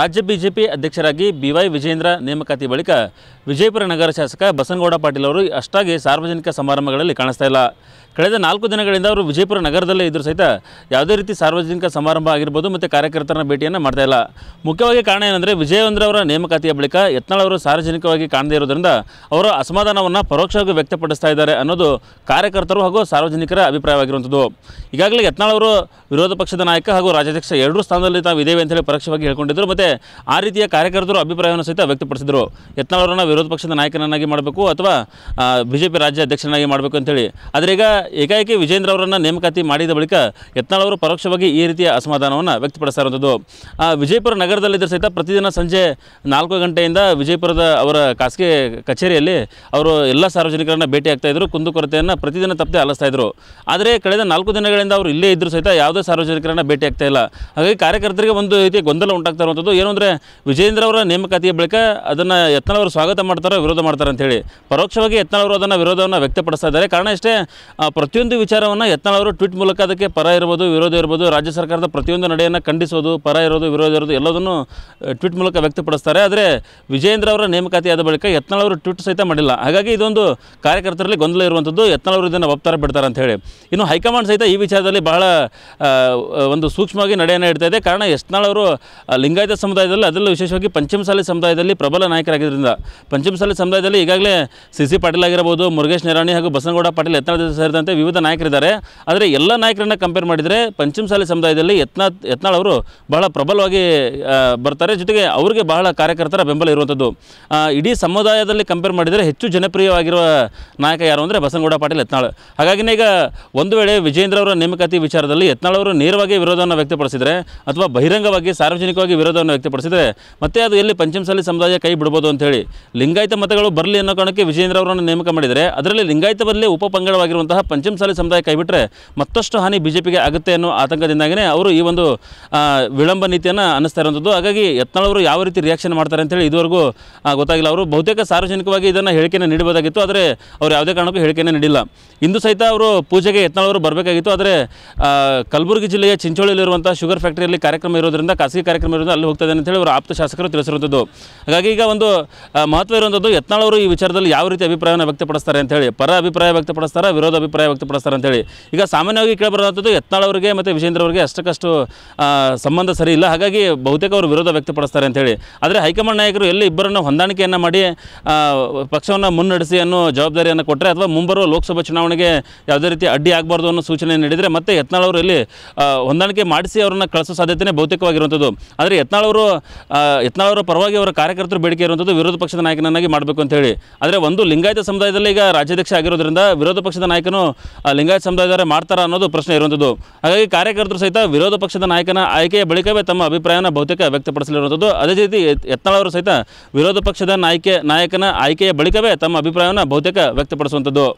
ರಾಜ್ಯ ಬಿಜೆಪಿ ಅಧ್ಯಕ್ಷರಾಗಿ ಬಿವೈ ವಿಜೇಂದ್ರ ನೇಮಕಾತಿ ಬಳಿಕ ವಿಜಯಪುರ ನಗರ ಶಾಸಕ ಬಸನಗೌಡ ಪಾಟೀಲ್ ಅವರು ಅಷ್ಟಾಗಿ ಸಾರ್ವಜನಿಕ ಸಮಾರಂಭಗಳಲ್ಲಿ ಕಾಣಿಸ್ತಾ ಇಲ್ಲ ಕಳೆದ ನಾಲ್ಕು ದಿನಗಳಿಂದ ಅವರು ವಿಜಯಪುರ ನಗರದಲ್ಲೇ ಇದ್ದರೂ ಸಹಿತ ಯಾವುದೇ ರೀತಿ ಸಾರ್ವಜನಿಕ ಸಮಾರಂಭ ಆಗಿರ್ಬೋದು ಮತ್ತು ಕಾರ್ಯಕರ್ತರನ್ನ ಭೇಟಿಯನ್ನು ಮಾಡ್ತಾ ಇಲ್ಲ ಮುಖ್ಯವಾಗಿ ಕಾರಣ ಏನಂದರೆ ಅವರ ನೇಮಕಾತಿಯ ಬಳಿಕ ಯತ್ನಾಳ್ ಅವರು ಸಾರ್ವಜನಿಕವಾಗಿ ಕಾಣದೇ ಇರೋದ್ರಿಂದ ಅವರು ಅಸಮಾಧಾನವನ್ನು ಪರೋಕ್ಷವಾಗಿ ವ್ಯಕ್ತಪಡಿಸ್ತಾ ಇದ್ದಾರೆ ಅನ್ನೋದು ಕಾರ್ಯಕರ್ತರು ಹಾಗೂ ಸಾರ್ವಜನಿಕರ ಅಭಿಪ್ರಾಯವಾಗಿರುವಂಥದ್ದು ಈಗಾಗಲೇ ಯತ್ನಾಳ್ ಅವರು ವಿರೋಧ ಪಕ್ಷದ ನಾಯಕ ಹಾಗೂ ರಾಜ್ಯಾಧ್ಯಕ್ಷ ಎರಡೂ ಸ್ಥಾನದಲ್ಲಿ ತಾವು ಇದ್ದೇವೆ ಅಂತೇಳಿ ಪರೋಕ್ಷವಾಗಿ ಹೇಳ್ಕೊಂಡಿದ್ದರು ಮತ್ತು ಆ ರೀತಿಯ ಕಾರ್ಯಕರ್ತರು ಅಭಿಪ್ರಾಯವನ್ನು ಸಹಿತ ವ್ಯಕ್ತಪಡಿಸಿದರು ಯತ್ನಾಳ್ ವಿರೋಧ ಪಕ್ಷದ ನಾಯಕನನ್ನಾಗಿ ಮಾಡಬೇಕು ಅಥವಾ ಬಿಜೆಪಿ ರಾಜ್ಯ ಅಧ್ಯಕ್ಷನಾಗಿ ಮಾಡಬೇಕು ಅಂತೇಳಿ ಆದರೆ ಈಗ ಏಕಾಏಕಿ ವಿಜೇಂದ್ರ ಅವರನ್ನು ನೇಮಕಾತಿ ಮಾಡಿದ ಬಳಿಕ ಯತ್ನಾಳ್ ಅವರು ಪರೋಕ್ಷವಾಗಿ ಈ ರೀತಿಯ ಅಸಮಾಧಾನವನ್ನು ವ್ಯಕ್ತಪಡಿಸ್ತಾ ಆ ವಿಜಯಪುರ ನಗರದಲ್ಲಿದ್ದರೆ ಸಹಿತ ಪ್ರತಿದಿನ ಸಂಜೆ ನಾಲ್ಕು ಗಂಟೆಯಿಂದ ವಿಜಯಪುರದ ಅವರ ಖಾಸಗಿ ಕಚೇರಿಯಲ್ಲಿ ಅವರು ಎಲ್ಲ ಸಾರ್ವಜನಿಕರನ್ನು ಭೇಟಿ ಆಗ್ತಾಯಿದ್ರು ಕುಂದುಕೊರತೆಯನ್ನು ಪ್ರತಿದಿನ ತಪ್ಪದೆ ಆಲಿಸ್ತಾ ಇದ್ರು ಆದರೆ ಕಳೆದ ನಾಲ್ಕು ದಿನಗಳಿಂದ ಅವರು ಇಲ್ಲೇ ಇದ್ದರೂ ಸಹಿತ ಯಾವುದೇ ಸಾರ್ವಜನಿಕರನ್ನು ಭೇಟಿ ಆಗ್ತಾ ಇಲ್ಲ ಹಾಗಾಗಿ ಕಾರ್ಯಕರ್ತರಿಗೆ ಒಂದು ರೀತಿಯ ಗೊಂದಲ ಉಂಟಾಗ್ತಾ ಇರುವಂಥದ್ದು ಏನಂದ್ರೆ ಏನು ಅಂದರೆ ವಿಜಯೇಂದ್ರ ಅವರ ನೇಮಕಾತಿಯ ಬಳಿಕ ಅದನ್ನು ಯತ್ನಾಳವರು ಸ್ವಾಗತ ಮಾಡ್ತಾರೋ ವಿರೋಧ ಮಾಡ್ತಾರೆ ಅಂತೇಳಿ ಪರೋಕ್ಷವಾಗಿ ಯತ್ನಾಳವರು ಅದನ್ನು ವಿರೋಧವನ್ನು ವ್ಯಕ್ತಪಡಿಸ್ತಾ ಇದ್ದಾರೆ ಕಾರಣ ಇಷ್ಟೇ ಪ್ರತಿಯೊಂದು ವಿಚಾರವನ್ನು ಅವರು ಟ್ವೀಟ್ ಮೂಲಕ ಅದಕ್ಕೆ ಪರ ಇರ್ಬೋದು ವಿರೋಧ ಇರ್ಬೋದು ರಾಜ್ಯ ಸರ್ಕಾರದ ಪ್ರತಿಯೊಂದು ನಡೆಯನ್ನು ಖಂಡಿಸೋದು ಪರ ಇರೋದು ವಿರೋಧ ಇರೋದು ಎಲ್ಲದನ್ನು ಟ್ವೀಟ್ ಮೂಲಕ ವ್ಯಕ್ತಪಡಿಸ್ತಾರೆ ಆದರೆ ವಿಜಯೇಂದ್ರ ಅವರ ಆದ ಬಳಿಕ ಅವರು ಟ್ವೀಟ್ ಸಹಿತ ಮಾಡಿಲ್ಲ ಹಾಗಾಗಿ ಇದೊಂದು ಕಾರ್ಯಕರ್ತರಲ್ಲಿ ಗೊಂದಲ ಇರುವಂಥದ್ದು ಯತ್ನಾಳವರು ಇದನ್ನು ಒಪ್ತಾರೆ ಬಿಡ್ತಾರೆ ಅಂತ ಹೇಳಿ ಇನ್ನು ಹೈಕಮಾಂಡ್ ಸಹಿತ ಈ ವಿಚಾರದಲ್ಲಿ ಬಹಳ ಒಂದು ಸೂಕ್ಷ್ಮವಾಗಿ ನಡೆಯನ್ನು ಇಡ್ತಾ ಇದೆ ಕಾರಣ ಅವರು ಲಿಂಗಾಯತ ಸಮುದಾಯದಲ್ಲಿ ಅದರಲ್ಲೂ ವಿಶೇಷವಾಗಿ ಪಂಚಮಸಾಲಿ ಸಮುದಾಯದಲ್ಲಿ ಪ್ರಬಲ ನಾಯಕರಾಗಿದ್ದರಿಂದ ಪಂಚಮಸಾಲಿ ಸಮುದಾಯದಲ್ಲಿ ಈಗಾಗಲೇ ಸಿ ಸಿ ಪಾಟೀಲ್ ಆಗಿರಬಹುದು ಮುರುಗೇಶ್ ನಿರಾಣಿ ಹಾಗೂ ಬಸನಗೌಡ ಪಾಟೀಲ್ ಯತ್ನಾಳ್ ಸೇರಿದಂತೆ ವಿವಿಧ ನಾಯಕರಿದ್ದಾರೆ ಆದರೆ ಎಲ್ಲ ನಾಯಕರನ್ನ ಕಂಪೇರ್ ಮಾಡಿದರೆ ಪಂಚಮಸಾಲಿ ಸಮುದಾಯದಲ್ಲಿ ಯತ್ನಾ ಯತ್ನಾಳ್ ಅವರು ಬಹಳ ಪ್ರಬಲವಾಗಿ ಬರ್ತಾರೆ ಜೊತೆಗೆ ಅವರಿಗೆ ಬಹಳ ಕಾರ್ಯಕರ್ತರ ಬೆಂಬಲ ಇರುವಂಥದ್ದು ಇಡೀ ಸಮುದಾಯದಲ್ಲಿ ಕಂಪೇರ್ ಮಾಡಿದರೆ ಹೆಚ್ಚು ಜನಪ್ರಿಯವಾಗಿರುವ ನಾಯಕ ಯಾರು ಅಂದರೆ ಬಸನಗೌಡ ಪಾಟೀಲ್ ಯತ್ನಾಳ್ ಹಾಗಾಗಿ ಈಗ ಒಂದು ವೇಳೆ ವಿಜೇಂದ್ರ ಅವರ ನೇಮಕಾತಿ ವಿಚಾರದಲ್ಲಿ ಯತ್ನಾಳ್ ಅವರು ನೇರವಾಗಿ ವಿರೋಧವನ್ನು ವ್ಯಕ್ತಪಡಿಸಿದರೆ ಅಥವಾ ಬಹಿರಂಗವಾಗಿ ಸಾರ್ವಜನಿಕವಾಗಿ ವಿರೋಧವನ್ನು ವ್ಯಕ್ತಪಡಿಸಿದರೆ ಮತ್ತೆ ಅದು ಎಲ್ಲಿ ಪಂಚಮಸಾಲಿ ಸಮುದಾಯ ಕೈ ಬಿಡ್ಬೋದು ಅಂತೇಳಿ ಲಿಂಗಾಯತ ಮತಗಳು ಬರಲಿ ಅನ್ನೋ ಕಾರಣಕ್ಕೆ ವಿಜೇಂದ್ರ ಅವರನ್ನು ನೇಮಕ ಮಾಡಿದರೆ ಅದರಲ್ಲಿ ಲಿಂಗಾಯತ ಬದಲೇ ಉಪಪಂಗಡವಾಗಿರುವಂತಹ ಪಂಚಮಸಾಲಿ ಸಮುದಾಯ ಕೈಬಿಟ್ರೆ ಮತ್ತಷ್ಟು ಹಾನಿ ಬಿಜೆಪಿಗೆ ಆಗುತ್ತೆ ಅನ್ನೋ ಆತಂಕದಿಂದಾಗಿಯೇ ಅವರು ಈ ಒಂದು ವಿಳಂಬ ನೀತಿಯನ್ನು ಅನ್ನಿಸ್ತಾ ಇರುವಂಥದ್ದು ಹಾಗಾಗಿ ಯತ್ನಾಳವರು ಯಾವ ರೀತಿ ರಿಯಾಕ್ಷನ್ ಮಾಡ್ತಾರೆ ಅಂತೇಳಿ ಇದುವರೆಗೂ ಗೊತ್ತಾಗಿಲ್ಲ ಅವರು ಬಹುತೇಕ ಸಾರ್ವಜನಿಕವಾಗಿ ಇದನ್ನು ಹೇಳಿಕೆಯನ್ನು ನೀಡಬಹುದಾಗಿತ್ತು ಆದರೆ ಅವರು ಯಾವುದೇ ಕಾರಣಕ್ಕೂ ಹೇಳಿಕೆಯನ್ನು ನೀಡಿಲ್ಲ ಇಂದು ಸಹಿತ ಅವರು ಪೂಜೆಗೆ ಯತ್ನಾಳವರು ಬರಬೇಕಾಗಿತ್ತು ಆದರೆ ಕಲಬುರಗಿ ಜಿಲ್ಲೆಯ ಚಿಂಚೋಳಿಯಲ್ಲಿರುವಂಥ ಶುಗರ್ ಫ್ಯಾಕ್ಟರಿಯಲ್ಲಿ ಕಾರ್ಯಕ್ರಮ ಇರೋದರಿಂದ ಖಾಸಗಿ ಕಾರ್ಯಕ್ರಮ ಇರೋದ್ರಿಂದ ಅಲ್ಲಿ ಅಂತ ಹೇಳಿ ಅವರು ಆಪ್ತ ಶಾಸಕರು ತಿಳಿಸಿರುವಂಥದ್ದು ಹಾಗಾಗಿ ಈಗ ಒಂದು ಮಹತ್ವ ಇರುವಂಥದ್ದು ಯತ್ನಾಳ್ ಅವರು ಈ ವಿಚಾರದಲ್ಲಿ ಯಾವ ರೀತಿ ಅಭಿಪ್ರಾಯವನ್ನು ವ್ಯಕ್ತಪಡಿಸ್ತಾರೆ ಹೇಳಿ ಪರ ಅಭಿಪ್ರಾಯ ವ್ಯಕ್ತಪಡಿಸ್ತಾರೆ ವಿರೋಧ ಅಭಿಪ್ರಾಯ ವ್ಯಕ್ತಪಡಿಸ್ತಾರೆ ಹೇಳಿ ಈಗ ಸಾಮಾನ್ಯವಾಗಿ ಕೇಳಬರುವಂಥದ್ದು ಯತ್ನಾಳ್ ಅವರಿಗೆ ಮತ್ತು ವಿಜೇಂದ್ರ ಅವರಿಗೆ ಅಷ್ಟಕ್ಕಷ್ಟು ಸಂಬಂಧ ಸರಿ ಇಲ್ಲ ಹಾಗಾಗಿ ಬಹುತೇಕ ಅವರು ವಿರೋಧ ವ್ಯಕ್ತಪಡಿಸ್ತಾರೆ ಹೇಳಿ ಆದರೆ ಹೈಕಮಾಂಡ್ ನಾಯಕರು ಎಲ್ಲಿ ಇಬ್ಬರನ್ನು ಹೊಂದಾಣಿಕೆಯನ್ನು ಮಾಡಿ ಪಕ್ಷವನ್ನು ಮುನ್ನಡೆಸಿ ಅನ್ನೋ ಜವಾಬ್ದಾರಿಯನ್ನು ಕೊಟ್ಟರೆ ಅಥವಾ ಮುಂಬರುವ ಲೋಕಸಭಾ ಚುನಾವಣೆಗೆ ಯಾವುದೇ ರೀತಿ ಅಡ್ಡಿ ಆಗಬಾರ್ದು ಅನ್ನೋ ಸೂಚನೆ ನೀಡಿದರೆ ಮತ್ತೆ ಯತ್ನಾಳ್ ಅವರು ಇಲ್ಲಿ ಹೊಂದಾಣಿಕೆ ಮಾಡಿಸಿ ಅವರನ್ನು ಕಳಿಸೋ ಸಾಧ್ಯತೆ ಬಹುತೇಕವಾಗಿರುವಂಥದ್ದು ಆದರೆ ಯತ್ನಾಳ್ ಯತ್ನಾಳವರು ಯತ್ನಾಳವರ ಪರವಾಗಿ ಅವರ ಕಾರ್ಯಕರ್ತರು ಬೇಡಿಕೆ ಇರುವಂಥದ್ದು ವಿರೋಧ ಪಕ್ಷದ ನಾಯಕನನ್ನಾಗಿ ಮಾಡಬೇಕು ಅಂತ ಹೇಳಿ ಆದರೆ ಒಂದು ಲಿಂಗಾಯತ ಸಮುದಾಯದಲ್ಲಿ ಈಗ ರಾಜ್ಯಾಧ್ಯಕ್ಷ ಆಗಿರೋದ್ರಿಂದ ವಿರೋಧ ಪಕ್ಷದ ನಾಯಕನು ಲಿಂಗಾಯತ ಸಮುದಾಯದವರೇ ಮಾಡ್ತಾರ ಅನ್ನೋದು ಪ್ರಶ್ನೆ ಇರುವಂಥದ್ದು ಹಾಗಾಗಿ ಕಾರ್ಯಕರ್ತರು ಸಹಿತ ವಿರೋಧ ಪಕ್ಷದ ನಾಯಕನ ಆಯ್ಕೆಯ ಬಳಿಕವೇ ತಮ್ಮ ಅಭಿಪ್ರಾಯನ ಬಹುತೇಕ ವ್ಯಕ್ತಪಡಿಸಲಿರುವಂಥದ್ದು ಅದೇ ರೀತಿ ಯತ್ನಾಳವರು ಸಹಿತ ವಿರೋಧ ಪಕ್ಷದ ನಾಯಕ ನಾಯಕನ ಆಯ್ಕೆಯ ಬಳಿಕವೇ ತಮ್ಮ ಅಭಿಪ್ರಾಯವನ್ನು ಬಹುತೇಕ ವ್ಯಕ್ತಪಡಿಸುವಂಥದ್ದು